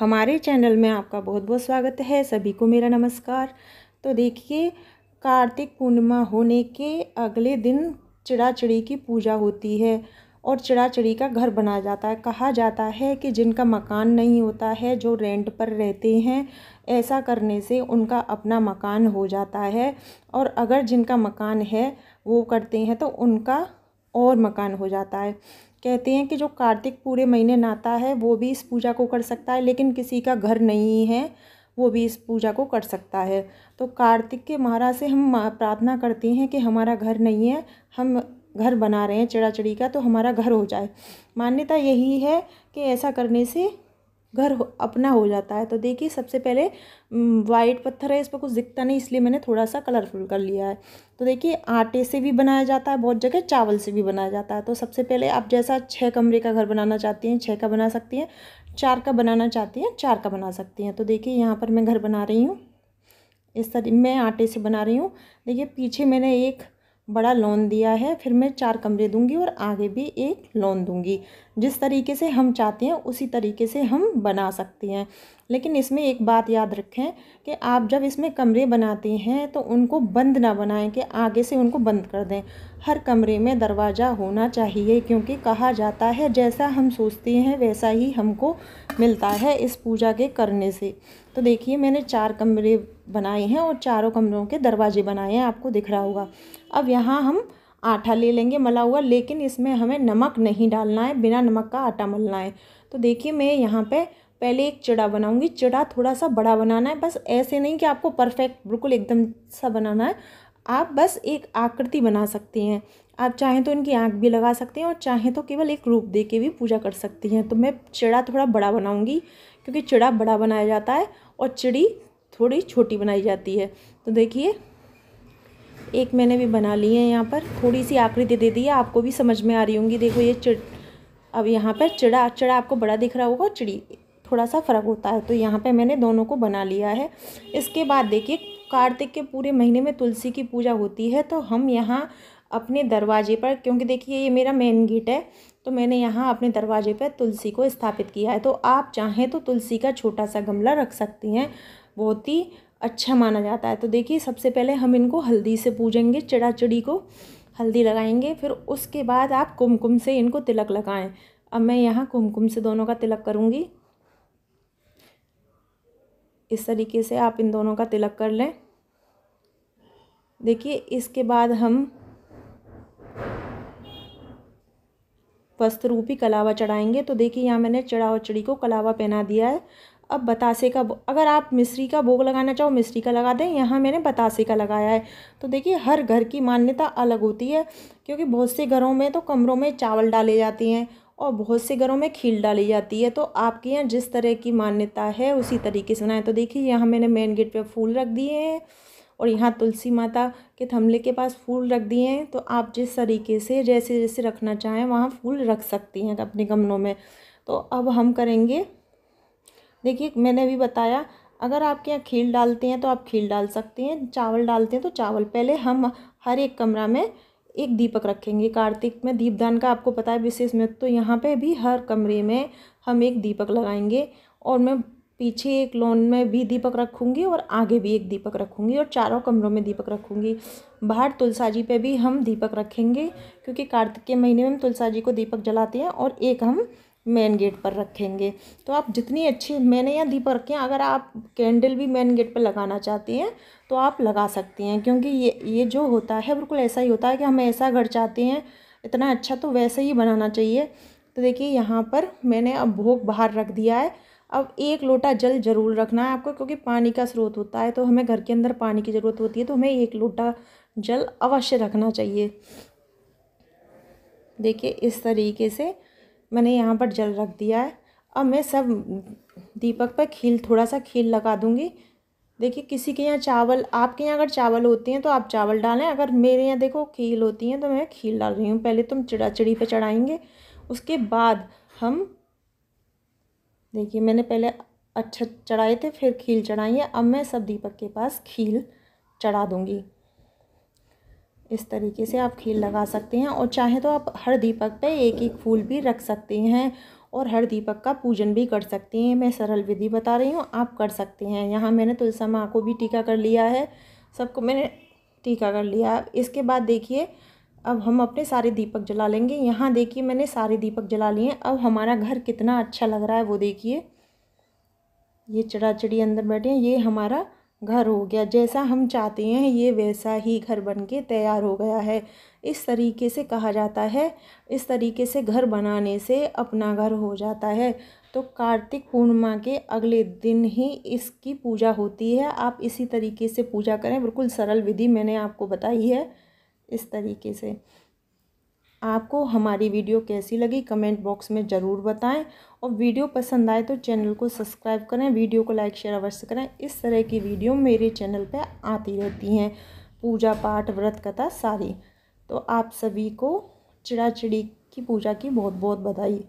हमारे चैनल में आपका बहुत बहुत स्वागत है सभी को मेरा नमस्कार तो देखिए कार्तिक पूर्णिमा होने के अगले दिन चिड़ाचिड़ी की पूजा होती है और चिड़ाचिड़ी का घर बनाया जाता है कहा जाता है कि जिनका मकान नहीं होता है जो रेंट पर रहते हैं ऐसा करने से उनका अपना मकान हो जाता है और अगर जिनका मकान है वो करते हैं तो उनका और मकान हो जाता है कहते हैं कि जो कार्तिक पूरे महीने नाता है वो भी इस पूजा को कर सकता है लेकिन किसी का घर नहीं है वो भी इस पूजा को कर सकता है तो कार्तिक के महाराज से हम प्रार्थना करते हैं कि हमारा घर नहीं है हम घर बना रहे हैं चिड़ाचिड़ी का तो हमारा घर हो जाए मान्यता यही है कि ऐसा करने से घर अपना हो जाता है तो देखिए सबसे पहले वाइट पत्थर है इस पर कुछ दिखता नहीं इसलिए मैंने थोड़ा सा कलरफुल कर लिया है तो देखिए आटे से भी बनाया जाता है बहुत जगह चावल से भी बनाया जाता है तो सबसे पहले आप जैसा छः कमरे का घर बनाना चाहती हैं छः का बना सकती हैं चार का बनाना चाहती हैं चार का बना सकती हैं तो देखिए यहाँ पर मैं घर बना रही हूँ इस तरह मैं आटे से बना रही हूँ देखिए पीछे मैंने एक बड़ा लोन दिया है फिर मैं चार कमरे दूंगी और आगे भी एक लोन दूंगी जिस तरीके से हम चाहते हैं उसी तरीके से हम बना सकते हैं लेकिन इसमें एक बात याद रखें कि आप जब इसमें कमरे बनाते हैं तो उनको बंद ना बनाएं कि आगे से उनको बंद कर दें हर कमरे में दरवाज़ा होना चाहिए क्योंकि कहा जाता है जैसा हम सोचते हैं वैसा ही हमको मिलता है इस पूजा के करने से तो देखिए मैंने चार कमरे बनाए हैं और चारों कमरों के दरवाजे बनाए हैं आपको दिख रहा होगा अब यहाँ हम आटा ले लेंगे मला हुआ लेकिन इसमें हमें नमक नहीं डालना है बिना नमक का आटा मलना है तो देखिए मैं यहाँ पे पहले एक चिड़ा बनाऊँगी चिड़ा थोड़ा सा बड़ा बनाना है बस ऐसे नहीं कि आपको परफेक्ट बिल्कुल एकदम सा बनाना है आप बस एक आकृति बना सकती हैं आप चाहें तो इनकी आँख भी लगा सकते हैं और चाहें तो केवल एक रूप दे के भी पूजा कर सकती हैं तो मैं चिड़ा थोड़ा बड़ा बनाऊँगी क्योंकि चिड़ा बड़ा बनाया जाता है और चिड़ी थोड़ी छोटी बनाई जाती है तो देखिए एक मैंने भी बना ली है यहाँ पर थोड़ी सी आकृति दे दी है आपको भी समझ में आ रही होंगी देखो ये चिड़ अब यहाँ पर चिड़ा चिड़ा आपको बड़ा दिख रहा होगा चिड़ी थोड़ा सा फ़र्क होता है तो यहाँ पर मैंने दोनों को बना लिया है इसके बाद देखिए कार्तिक के पूरे महीने में तुलसी की पूजा होती है तो हम यहाँ अपने दरवाजे पर क्योंकि देखिए ये मेरा मेन गेट है तो मैंने यहाँ अपने दरवाजे पर तुलसी को स्थापित किया है तो आप चाहें तो तुलसी का छोटा सा गमला रख सकती हैं बहुत ही अच्छा माना जाता है तो देखिए सबसे पहले हम इनको हल्दी से पूजेंगे चिड़ा चिड़ी को हल्दी लगाएंगे फिर उसके बाद आप कुमकुम से इनको तिलक लगाएं अब मैं यहाँ कुमकुम से दोनों का तिलक करूँगी इस तरीके से आप इन दोनों का तिलक कर लें देखिए इसके बाद हम वस्त्र रूपी कलावा चढ़ाएंगे तो देखिए यहाँ मैंने चढ़ावा चढ़ी को कलावा पहना दिया है अब बतासे का अगर आप मिश्री का भोग लगाना चाहो मिश्री का लगा दें यहाँ मैंने बतासे का लगाया है तो देखिए हर घर की मान्यता अलग होती है क्योंकि बहुत से घरों में तो कमरों में चावल डाले जाते हैं और बहुत से घरों में खील डाली जाती है तो आपके यहाँ जिस तरह की मान्यता है उसी तरीके से बनाए तो देखिए यहाँ मैंने मेन गेट पर फूल रख दिए हैं और यहाँ तुलसी माता के थमले के पास फूल रख दिए हैं तो आप जिस तरीके से जैसे जैसे रखना चाहें वहाँ फूल रख सकती हैं अपने गमलों में तो अब हम करेंगे देखिए मैंने अभी बताया अगर आपके यहाँ खील डालते हैं तो आप खील डाल सकते हैं चावल डालते हैं तो चावल पहले हम हर एक कमरा में एक दीपक रखेंगे कार्तिक में दीपदान का आपको पता है विशेष महत्व तो यहाँ पे भी हर कमरे में हम एक दीपक लगाएंगे और मैं पीछे एक लोन में भी दीपक रखूँगी और आगे भी एक दीपक रखूँगी और चारों कमरों में दीपक रखूँगी बाहर तुलसा जी पर भी हम दीपक रखेंगे क्योंकि कार्तिक के महीने में हम तुलसा जी को दीपक जलाते हैं और एक हम मेन गेट पर रखेंगे तो आप जितनी अच्छी मैंने यहाँ दीपक रखे हैं अगर आप कैंडल भी मेन गेट पर लगाना चाहती हैं तो आप लगा सकती हैं क्योंकि ये ये जो होता है बिल्कुल ऐसा ही होता है कि हम ऐसा घर चाहते हैं इतना अच्छा तो वैसे ही बनाना चाहिए तो देखिए यहाँ पर मैंने अब भोग बाहर रख दिया है अब एक लोटा जल जरूर रखना है आपको क्योंकि पानी का स्रोत होता है तो हमें घर के अंदर पानी की ज़रूरत होती है तो हमें एक लोटा जल अवश्य रखना चाहिए देखिए इस तरीके से मैंने यहाँ पर जल रख दिया है अब मैं सब दीपक पर खील थोड़ा सा खील लगा दूँगी देखिए किसी के यहाँ चावल आपके यहाँ अगर चावल होते हैं तो आप चावल डालें अगर मेरे यहाँ देखो खील होती हैं तो मैं खील डाल रही हूँ पहले तुम चिड़ा चिड़ी पर चढ़ाएंगे उसके बाद हम देखिए मैंने पहले अच्छा चढ़ाए थे फिर खील चढ़ाई है अब मैं सब दीपक के पास खील चढ़ा दूँगी इस तरीके से आप खेल लगा सकते हैं और चाहे तो आप हर दीपक पे एक एक फूल भी रख सकते हैं और हर दीपक का पूजन भी कर सकते हैं मैं सरल विधि बता रही हूँ आप कर सकते हैं यहाँ मैंने तुलसा माँ को भी टीका कर लिया है सबको मैंने टीका कर लिया इसके बाद देखिए अब हम अपने सारे दीपक जला लेंगे यहाँ देखिए मैंने सारे दीपक जला लिए अब हमारा घर कितना अच्छा लग रहा है वो देखिए ये चढ़ा चढ़ी अंदर बैठे हैं ये हमारा घर हो गया जैसा हम चाहते हैं ये वैसा ही घर बन के तैयार हो गया है इस तरीके से कहा जाता है इस तरीके से घर बनाने से अपना घर हो जाता है तो कार्तिक पूर्णिमा के अगले दिन ही इसकी पूजा होती है आप इसी तरीके से पूजा करें बिल्कुल सरल विधि मैंने आपको बताई है इस तरीके से आपको हमारी वीडियो कैसी लगी कमेंट बॉक्स में ज़रूर बताएं और वीडियो पसंद आए तो चैनल को सब्सक्राइब करें वीडियो को लाइक शेयर अवश्य करें इस तरह की वीडियो मेरे चैनल पर आती रहती हैं पूजा पाठ व्रत कथा सारी तो आप सभी को चिड़ाचिड़ी की पूजा की बहुत बहुत बधाई